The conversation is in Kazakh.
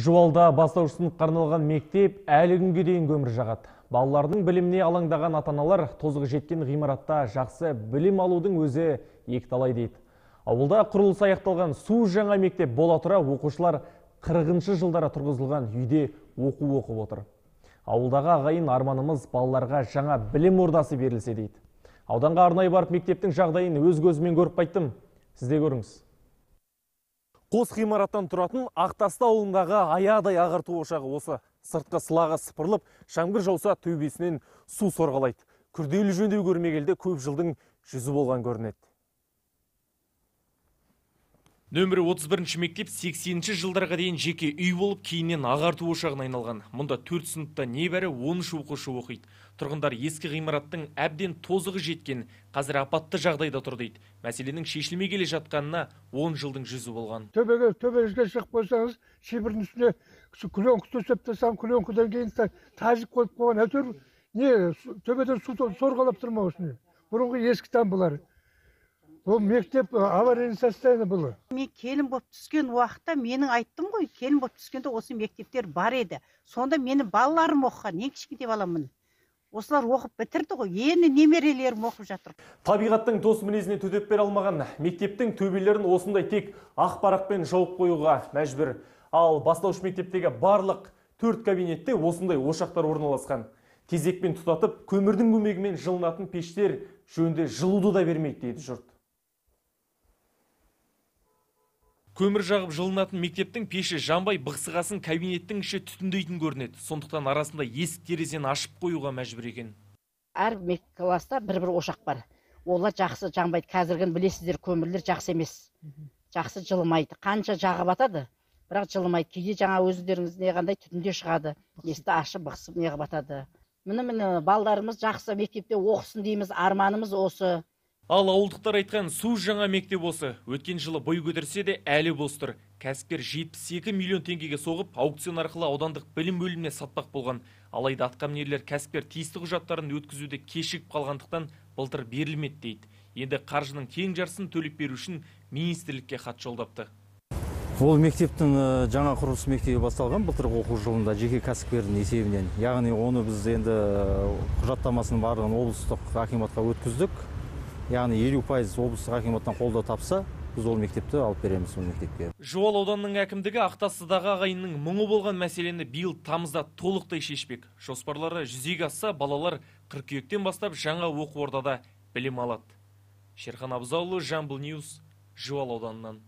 Жуалда бастауыш сыныпқа арналған мектеп әлі күнге дейін көмір жағады. Балалардың біліміне алаңдаған ата-аналар тозығы жеткен ғимаратта жақсы білім алудың өзі екіталай дейді. Ауылда құрылыс аяқталған су жаңа мектеп бола тұра оқушылар 40 шы жылдары тұрғызылған үйде оқу оқып отыр. Ауылдағы ағайын арманымыз балаларға жаңа білім ордасы берілсе дейді. Ауданға арнайы барып мектептің жағдайын өз көзімен көріп қайттым. Сізде көріңіз қос ғимараттан тұратын ақтасты ауылындағы аядай ағарту ошағы осы сыртқы сылағы сыпырылып шаңбыр жауса төбесінен су сорғалайды күрделі жөндеу көрмегелде көп жылдың жүзі болған көрінеді Нөмірі 31 мектеп 80 жылдарға дейін жеке үй болып кейіннен ағарту ошағына айналған. Мұнда 4 сыныпта небәрі 13 оқушы оқиды. Тұрғындар ескі ғимараттың әбден тозығы жеткен, қазір апатты жағдайда тұр дейді. Мәселенің шешілмей келе жатқанына 10 жылдың жүзі болған. Төбеге, төбежге шығып болсаңыз, шебірін үстіне күленкі төсеп кейін тазик қойып қойған, әйтеуір не төбеден су сорғалап тұр ма бұрынғы ескі бұлар бұл мектеп аварийный состояние было мен келін болып түскен уақытта менің айттым ғой келін болып түскенде осы мектептер бар еді сонда менің балаларым оқыған ең кішкентай баламын осылар оқып бітірді ғой енді немерелерім оқып жатыр табиғаттың дос мінезіне төтеп бере алмаған мектептің төбелерін осындай тек ақ парақпен жауып қоюға мәжбүр ал бастауыш мектептегі барлық төрт кабинетте осындай ошақтар орналасқан тезекпен тұтатып көмірдің көмегімен жылынатын пештер жөнінде жылуды да бермейді дейді жұрт көмір жағып жылынатын мектептің пеші жанбай бықсығасын кабинеттің іші түтіндейтін көрінеді сондықтан арасында есік терезені ашып қоюға мәжбүр екен әр класста бір бір ошақ бар олар жақсы жанбайды қазіргін білесіздер көмірлер жақсы емес жақсы жылымайды қанша жағып атады бірақ жылымайды кейде жаңа өздеріңіз не қандай түтінде шығады есікті ашып бықсып не атады міне міне балдарымыз жақсы мектепте оқысын дейміз арманымыз осы Ал ауылдықтар айтқан су жаңа мектеп осы. Өткен жылы бой көтерсе де әлі бостыр. Кәсіпкер 72 миллион теңгеге соғып, аукцион арқылы аудандық білім бөліміне сатпақ болған. Алайда атқамінерлер кәсіпкер тиісті құжаттарын өткізуде кешігіп қалғандықтан былтыр берілмеді дейді. Енді қаржының тең жарсын төлеп беру үшін министрлікке хат жолдапты. Ол мектептің э, жаңа құрылыс мектебі басталған былтырғы оқу жылында жеке кәсіпкердің есебінен. Яғни оны біз енді э, құжаттамасының барлығын облыстық акиматқа өткіздік яғни елу пайыз облыстық акиматтан қолдау тапса біз ол мектепті алып береміз ол мектепке жуалы ауданының әкімдігі ақтастыдағы ағайынның мұңы болған мәселені биыл тамызда толықтай шешпек жоспарлары жүзеге асса балалар қыркүйектен бастап жаңа оқу ордада білім алады шерхан абзаұлы жамбыл ньюс жуалы ауданынан